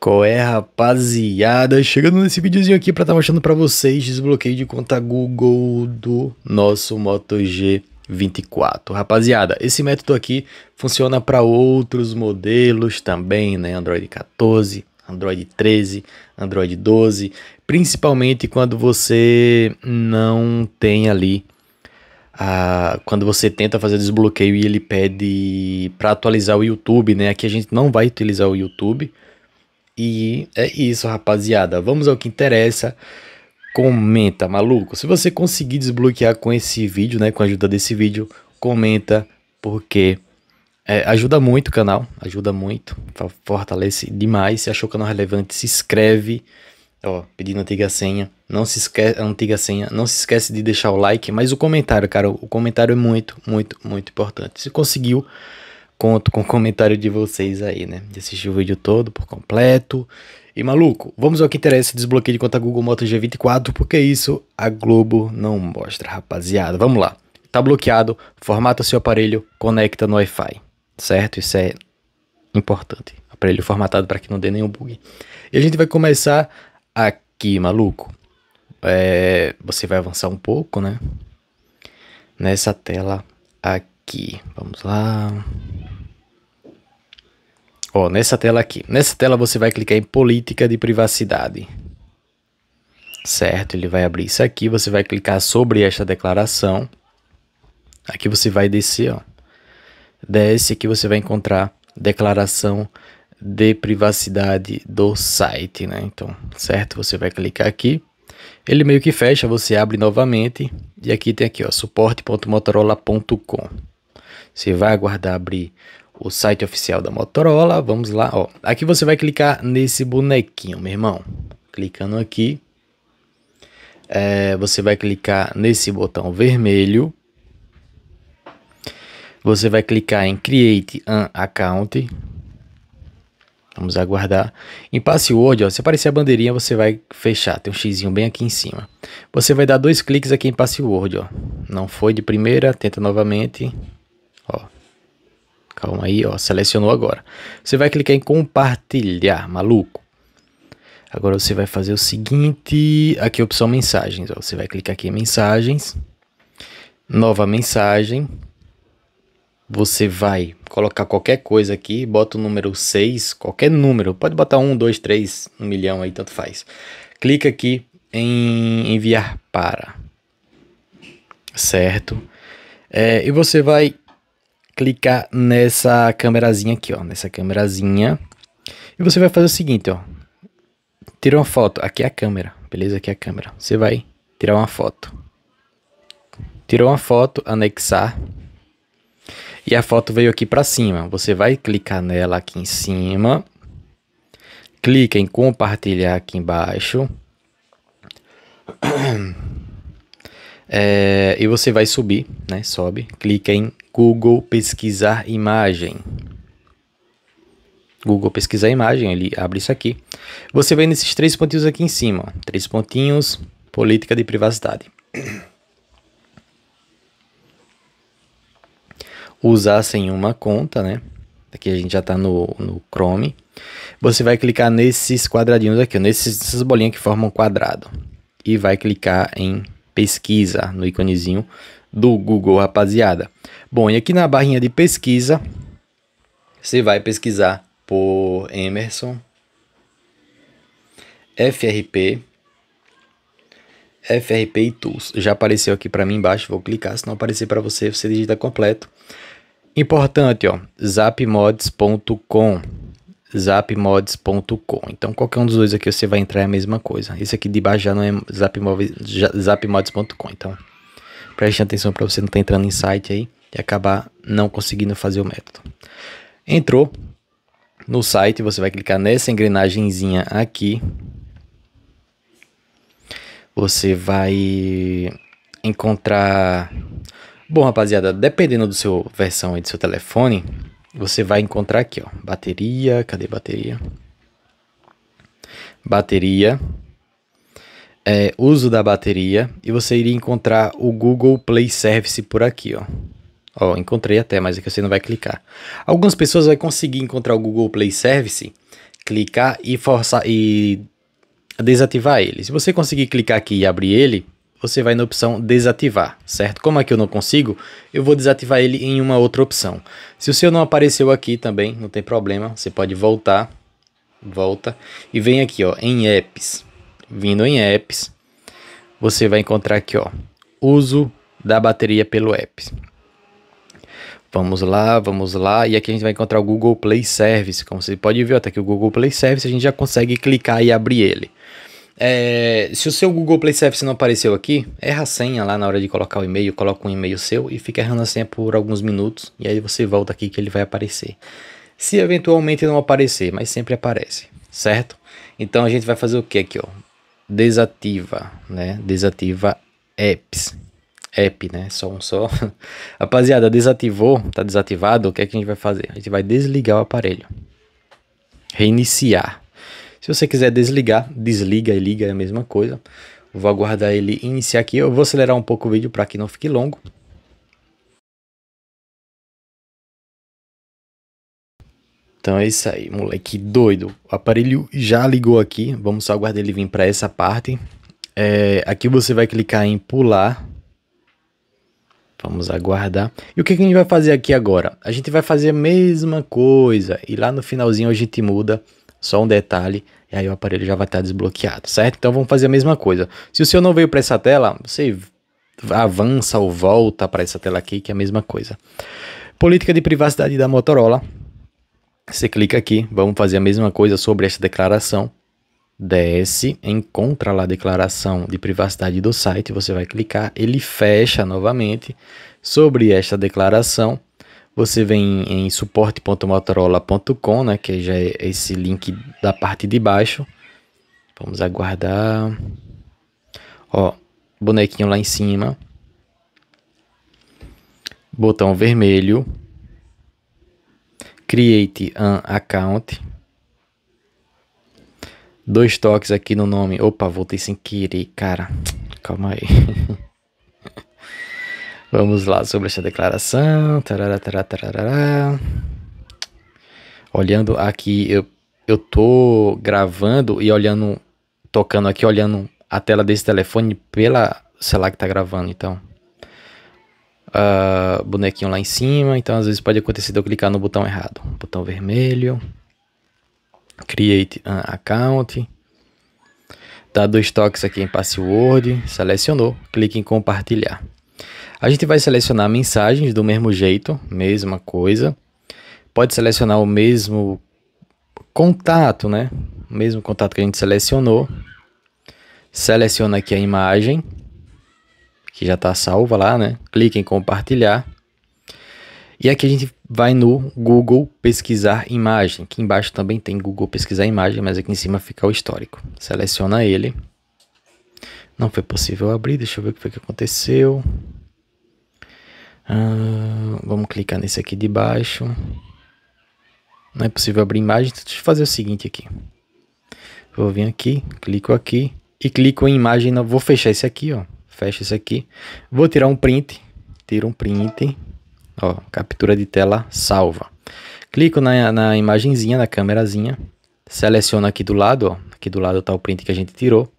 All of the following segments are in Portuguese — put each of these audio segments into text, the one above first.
Qual é, rapaziada? Chegando nesse videozinho aqui para estar tá mostrando para vocês desbloqueio de conta Google do nosso Moto G24. Rapaziada, esse método aqui funciona para outros modelos também, né? Android 14, Android 13, Android 12, principalmente quando você não tem ali ah, quando você tenta fazer desbloqueio e ele pede para atualizar o YouTube, né? Aqui a gente não vai utilizar o YouTube, e é isso, rapaziada. Vamos ao que interessa. Comenta, maluco. Se você conseguir desbloquear com esse vídeo, né, com a ajuda desse vídeo, comenta, porque é, ajuda muito o canal, ajuda muito, fortalece demais. Se achou o canal relevante, se inscreve. Ó, pedindo antiga senha. Não se esquece, antiga senha, não se esquece de deixar o like, mas o comentário, cara, o comentário é muito, muito, muito importante. Se conseguiu Conto com o comentário de vocês aí, né? De assistir o vídeo todo por completo. E maluco, vamos ao que interessa, desbloqueio de conta Google Moto G24, porque isso a Globo não mostra, rapaziada. Vamos lá. Tá bloqueado, formata seu aparelho, conecta no Wi-Fi, certo? Isso é importante. Aparelho formatado para que não dê nenhum bug. E a gente vai começar aqui, maluco. É, você vai avançar um pouco, né? Nessa tela aqui aqui. Vamos lá. Ó, nessa tela aqui. Nessa tela você vai clicar em política de privacidade. Certo, ele vai abrir isso aqui, você vai clicar sobre esta declaração. Aqui você vai descer, ó. Desce aqui você vai encontrar declaração de privacidade do site, né? Então, certo, você vai clicar aqui. Ele meio que fecha, você abre novamente e aqui tem aqui, ó, suporte.motorola.com. Você vai aguardar abrir o site oficial da Motorola. Vamos lá, ó. Aqui você vai clicar nesse bonequinho, meu irmão. Clicando aqui, é, você vai clicar nesse botão vermelho. Você vai clicar em Create an Account. Vamos aguardar. Em Password, ó, se aparecer a bandeirinha, você vai fechar. Tem um xizinho bem aqui em cima. Você vai dar dois cliques aqui em Password, ó. Não foi de primeira, tenta novamente. Calma aí, ó, selecionou agora. Você vai clicar em compartilhar, maluco. Agora você vai fazer o seguinte, aqui a opção mensagens, ó, você vai clicar aqui em mensagens, nova mensagem, você vai colocar qualquer coisa aqui, bota o número 6, qualquer número, pode botar 1, 2, 3, 1 milhão aí, tanto faz. Clica aqui em enviar para, certo? É, e você vai clicar nessa câmerazinha aqui, ó, nessa câmerazinha. E você vai fazer o seguinte, ó. Tira uma foto. Aqui é a câmera, beleza? Aqui é a câmera. Você vai tirar uma foto. Tirou uma foto, anexar. E a foto veio aqui para cima. Você vai clicar nela aqui em cima. Clica em compartilhar aqui embaixo. É, e você vai subir, né? Sobe. Clica em Google pesquisar imagem. Google pesquisar imagem, ele abre isso aqui. Você vem nesses três pontinhos aqui em cima, ó. três pontinhos, política de privacidade. Usar sem uma conta, né? Aqui a gente já está no, no Chrome. Você vai clicar nesses quadradinhos aqui, nesses, nessas bolinhas que formam um quadrado. E vai clicar em pesquisa, no íconezinho do Google, rapaziada. Bom, e aqui na barrinha de pesquisa, você vai pesquisar por Emerson, FRP, FRP e Tools. Já apareceu aqui para mim embaixo, vou clicar, se não aparecer para você, você digita completo. Importante, ó, zapmods.com, zapmods.com. Então, qualquer um dos dois aqui você vai entrar é a mesma coisa. Esse aqui de baixo já não é zapmods.com, então preste atenção para você não estar tá entrando em site aí e acabar não conseguindo fazer o método. Entrou no site, você vai clicar nessa engrenagemzinha aqui. Você vai encontrar Bom, rapaziada, dependendo do seu versão e do seu telefone, você vai encontrar aqui, ó, bateria, cadê bateria? Bateria, é, uso da bateria, e você iria encontrar o Google Play Service por aqui, ó. Ó, encontrei até, mas é que você não vai clicar. Algumas pessoas vão conseguir encontrar o Google Play Service, clicar e forçar e desativar ele. Se você conseguir clicar aqui e abrir ele, você vai na opção desativar, certo? Como é que eu não consigo, eu vou desativar ele em uma outra opção. Se o seu não apareceu aqui também, não tem problema, você pode voltar, volta e vem aqui, ó, em apps. Vindo em apps, você vai encontrar aqui, ó, uso da bateria pelo apps. Vamos lá, vamos lá, e aqui a gente vai encontrar o Google Play Service, como você pode ver, tá até que o Google Play Service a gente já consegue clicar e abrir ele. É, se o seu Google Play Service não apareceu aqui, erra a senha lá na hora de colocar o e-mail, coloca um e-mail seu e fica errando a senha por alguns minutos, e aí você volta aqui que ele vai aparecer. Se eventualmente não aparecer, mas sempre aparece, certo? Então a gente vai fazer o que aqui, ó? Desativa, né? Desativa apps app, né? Só um só. Rapaziada, desativou, tá desativado, o que é que a gente vai fazer? A gente vai desligar o aparelho. Reiniciar. Se você quiser desligar, desliga e liga, é a mesma coisa. Vou aguardar ele iniciar aqui. Eu vou acelerar um pouco o vídeo para que não fique longo. Então é isso aí, moleque doido. O aparelho já ligou aqui. Vamos só aguardar ele vir para essa parte. É, aqui você vai clicar em pular Vamos aguardar. E o que, a gente vai fazer aqui agora? A gente vai fazer a mesma coisa. E lá no finalzinho a gente muda só um detalhe. E aí o aparelho já vai estar desbloqueado, certo? Então vamos fazer a mesma coisa. Se o seu não veio para essa tela, você avança ou volta para essa tela aqui, que é a mesma coisa. Política de privacidade da Motorola. Você clica aqui, vamos fazer a mesma coisa sobre essa declaração desce, encontra lá a declaração de privacidade do site, você vai clicar, ele fecha novamente sobre esta declaração. Você vem em suporte.motorola.com, né, que já é esse link da parte de baixo. Vamos aguardar. Ó, bonequinho lá em cima. Botão vermelho. Create an account Dois toques aqui no nome. Opa, voltei sem querer, cara. Calma aí. Vamos lá sobre essa declaração. Tarará, tarará, tarará. Olhando aqui, eu, eu tô gravando e olhando, tocando aqui, olhando a tela desse telefone pela sei lá que tá gravando, então. Uh, bonequinho lá em cima, então às vezes pode acontecer de eu clicar no botão errado. Botão vermelho. Create an account. Dá dois toques aqui em password. Selecionou. Clique em compartilhar. A gente vai selecionar mensagens do mesmo jeito, mesma coisa. Pode selecionar o mesmo contato, né? O mesmo contato que a gente selecionou. Seleciona aqui a imagem, que já está salva lá, né? Clique em compartilhar. E aqui a gente vai no Google pesquisar imagem, Aqui embaixo também tem Google pesquisar imagem, mas aqui em cima fica o histórico. Seleciona ele. Não foi possível abrir, deixa eu ver o que foi que aconteceu. Ah, vamos clicar nesse aqui de baixo. Não é possível abrir imagem, então deixa eu fazer o seguinte aqui. Vou vir aqui, clico aqui e clico em imagem, vou fechar esse aqui, ó. Fecha esse aqui. Vou tirar um print, tiro um print Ó, captura de tela salva. Clico na, na imagenzinha, na câmerazinha. Seleciono aqui do lado, ó. Aqui do lado está o print que a gente tirou.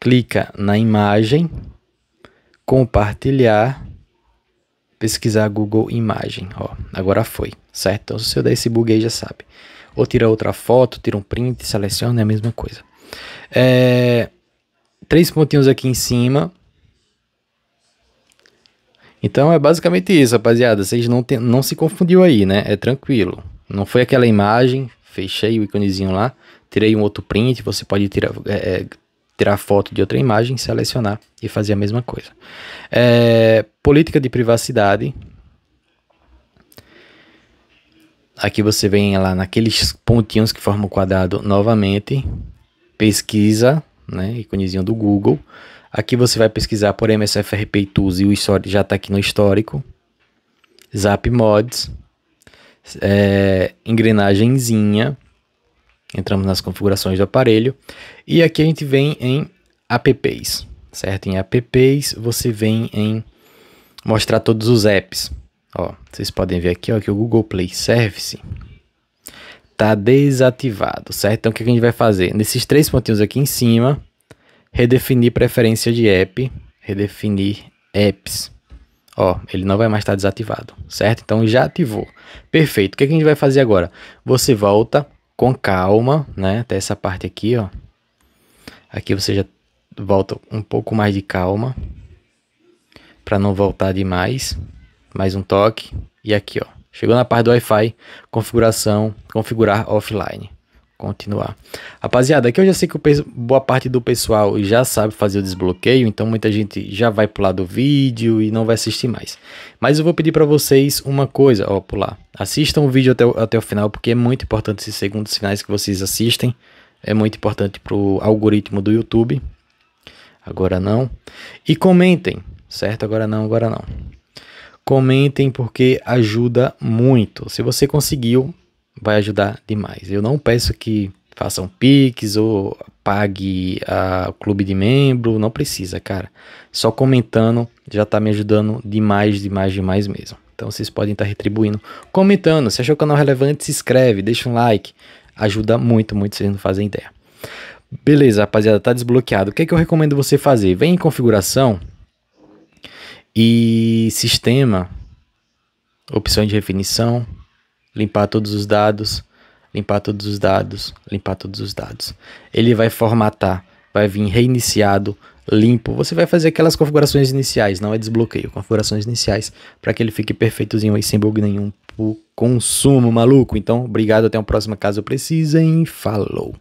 Clica na imagem. Compartilhar. Pesquisar Google Imagem. Ó, agora foi, certo? Então, se eu der esse bug aí, já sabe. Ou tira outra foto, tira um print, seleciona, é a mesma coisa. É, três pontinhos aqui em cima então é basicamente isso, rapaziada. Vocês não, tem, não se confundiu aí, né? É tranquilo. Não foi aquela imagem, fechei o íconezinho lá, tirei um outro print, você pode tirar, é, é, tirar foto de outra imagem, selecionar e fazer a mesma coisa. É, política de privacidade. Aqui você vem lá naqueles pontinhos que formam o quadrado novamente. Pesquisa né? Iconezinho do Google. Aqui você vai pesquisar por MSFRP Tools e o histórico já está aqui no histórico. Zap Mods. É, engrenagemzinha. Entramos nas configurações do aparelho. E aqui a gente vem em apps, certo? Em apps você vem em mostrar todos os apps. Ó, vocês podem ver aqui ó, que o Google Play Service tá desativado, certo? Então o que a gente vai fazer? Nesses três pontinhos aqui em cima, redefinir preferência de app, redefinir apps. Ó, ele não vai mais estar tá desativado, certo? Então já ativou. Perfeito. O é que a gente vai fazer agora? Você volta com calma, né? Até essa parte aqui, ó. Aqui você já volta um pouco mais de calma para não voltar demais. Mais um toque e aqui, ó. Chegou na parte do Wi-Fi, configuração, configurar offline. Continuar. Rapaziada, aqui eu já sei que boa parte do pessoal já sabe fazer o desbloqueio, então muita gente já vai pular do vídeo e não vai assistir mais. Mas eu vou pedir para vocês uma coisa, ó, pular. Assistam o vídeo até, o, até o final, porque é muito importante esses segundos finais que vocês assistem. É muito importante para o algoritmo do YouTube. Agora não. E comentem, certo? Agora não, agora não. Comentem porque ajuda muito. Se você conseguiu, vai ajudar demais. Eu não peço que façam pics ou pague a ah, clube de membro, não precisa, cara. Só comentando já tá me ajudando demais, demais, demais mesmo. Então vocês podem estar tá retribuindo comentando. Se achou o canal relevante, se inscreve, deixa um like. Ajuda muito, muito, vocês não fazem ideia. Beleza, rapaziada, tá desbloqueado. O que, é que eu recomendo você fazer? Vem em configuração, e sistema, opções de definição, limpar todos os dados, limpar todos os dados, limpar todos os dados. Ele vai formatar, vai vir reiniciado, limpo. Você vai fazer aquelas configurações iniciais, não é desbloqueio, configurações iniciais para que ele fique perfeitozinho aí sem bug nenhum o consumo, maluco. Então, obrigado, até o próximo caso precisem. Falou.